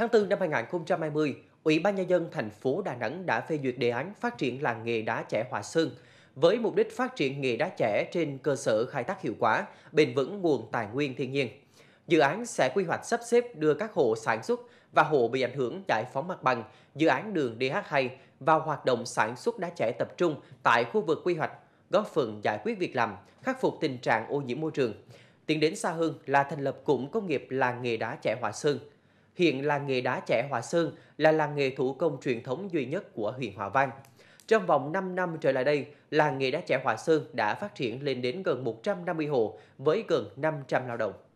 Tháng 4 năm 2020, Ủy ban Nhân dân thành phố Đà Nẵng đã phê duyệt đề án phát triển làng nghề đá trẻ Hòa Sơn với mục đích phát triển nghề đá trẻ trên cơ sở khai thác hiệu quả, bền vững nguồn tài nguyên thiên nhiên. Dự án sẽ quy hoạch sắp xếp đưa các hộ sản xuất và hộ bị ảnh hưởng giải phóng mặt bằng dự án đường DH2 vào hoạt động sản xuất đá trẻ tập trung tại khu vực quy hoạch, góp phần giải quyết việc làm, khắc phục tình trạng ô nhiễm môi trường. Tiến đến xa hơn là thành lập cụm công nghiệp làng nghề đá trẻ Hòa Sơn – Hiện làng nghề đá trẻ Hòa Sơn là làng nghề thủ công truyền thống duy nhất của huyện Hòa Vang. Trong vòng 5 năm trở lại đây, làng nghề đá trẻ Hòa Sơn đã phát triển lên đến gần 150 hộ với gần 500 lao động.